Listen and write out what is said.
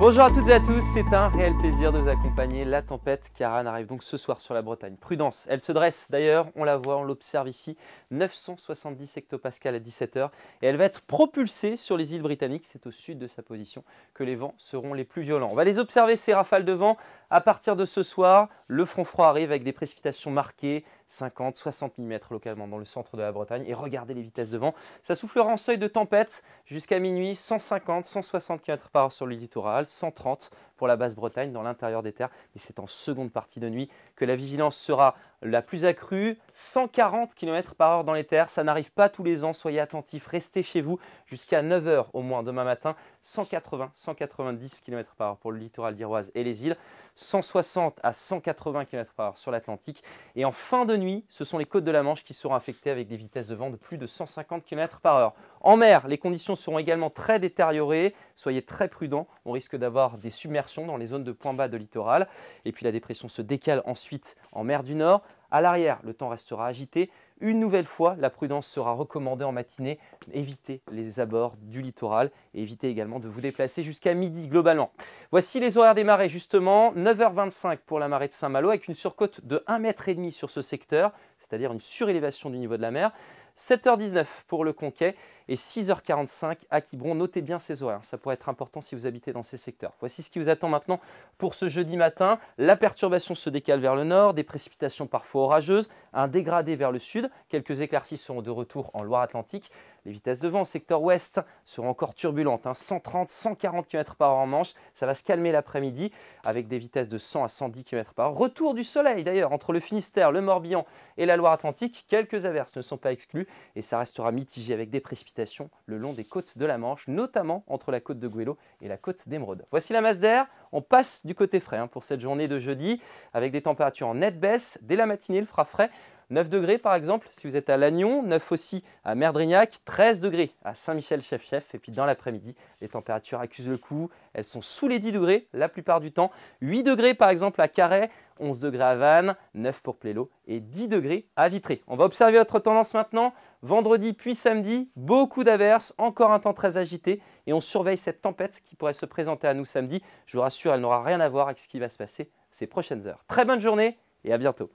Bonjour à toutes et à tous, c'est un réel plaisir de vous accompagner. La tempête Karan arrive donc ce soir sur la Bretagne. Prudence, elle se dresse d'ailleurs, on la voit, on l'observe ici, 970 hectopascales à 17h et elle va être propulsée sur les îles britanniques, c'est au sud de sa position que les vents seront les plus violents. On va les observer ces rafales de vent à partir de ce soir, le front froid arrive avec des précipitations marquées, 50, 60 mm localement dans le centre de la Bretagne. Et regardez les vitesses de vent. Ça soufflera en seuil de tempête jusqu'à minuit, 150, 160 km par heure sur le littoral, 130 pour la Basse-Bretagne dans l'intérieur des terres. Mais c'est en seconde partie de nuit que la vigilance sera la plus accrue. 140 km par heure dans les terres, ça n'arrive pas tous les ans. Soyez attentifs, restez chez vous jusqu'à 9h au moins demain matin. 180, 190 km par heure pour le littoral d'Iroise et les îles. 160 à 180 km par heure sur l'Atlantique. Et en fin de nuit, ce sont les côtes de la Manche qui seront affectées avec des vitesses de vent de plus de 150 km par heure. En mer, les conditions seront également très détériorées. Soyez très prudents, on risque d'avoir des submersions dans les zones de points bas de littoral. Et puis la dépression se décale ensuite en mer du Nord. À l'arrière, le temps restera agité. Une nouvelle fois, la prudence sera recommandée en matinée. Évitez les abords du littoral et évitez également de vous déplacer jusqu'à midi globalement. Voici les horaires des marées justement. 9h25 pour la marée de Saint-Malo avec une surcote de 1,5 m sur ce secteur, c'est-à-dire une surélévation du niveau de la mer. 7h19 pour le Conquet et 6h45 à Quiberon. Notez bien ces horaires, ça pourrait être important si vous habitez dans ces secteurs. Voici ce qui vous attend maintenant pour ce jeudi matin. La perturbation se décale vers le nord, des précipitations parfois orageuses, un dégradé vers le sud, quelques éclaircies seront de retour en Loire-Atlantique. Les vitesses de vent au secteur ouest seront encore turbulentes, 130, 140 km par heure en Manche. Ça va se calmer l'après-midi avec des vitesses de 100 à 110 km par heure. Retour du soleil d'ailleurs entre le Finistère, le Morbihan et la Loire-Atlantique. Quelques averses ne sont pas exclues et ça restera mitigé avec des précipitations le long des côtes de la Manche, notamment entre la côte de Guélo et la côte d'Émeraude. Voici la masse d'air. On passe du côté frais hein, pour cette journée de jeudi avec des températures en nette baisse. Dès la matinée, il fera frais. 9 degrés par exemple si vous êtes à Lannion, 9 aussi à Merdrignac, 13 degrés à Saint-Michel-Chef-Chef. Et puis dans l'après-midi, les températures accusent le coup. Elles sont sous les 10 degrés la plupart du temps. 8 degrés par exemple à Carhaix, 11 degrés à Vannes, 9 pour Plélo et 10 degrés à Vitré. On va observer notre tendance maintenant. Vendredi puis samedi, beaucoup d'averses, encore un temps très agité et on surveille cette tempête qui pourrait se présenter à nous samedi. Je vous rassure, elle n'aura rien à voir avec ce qui va se passer ces prochaines heures. Très bonne journée et à bientôt.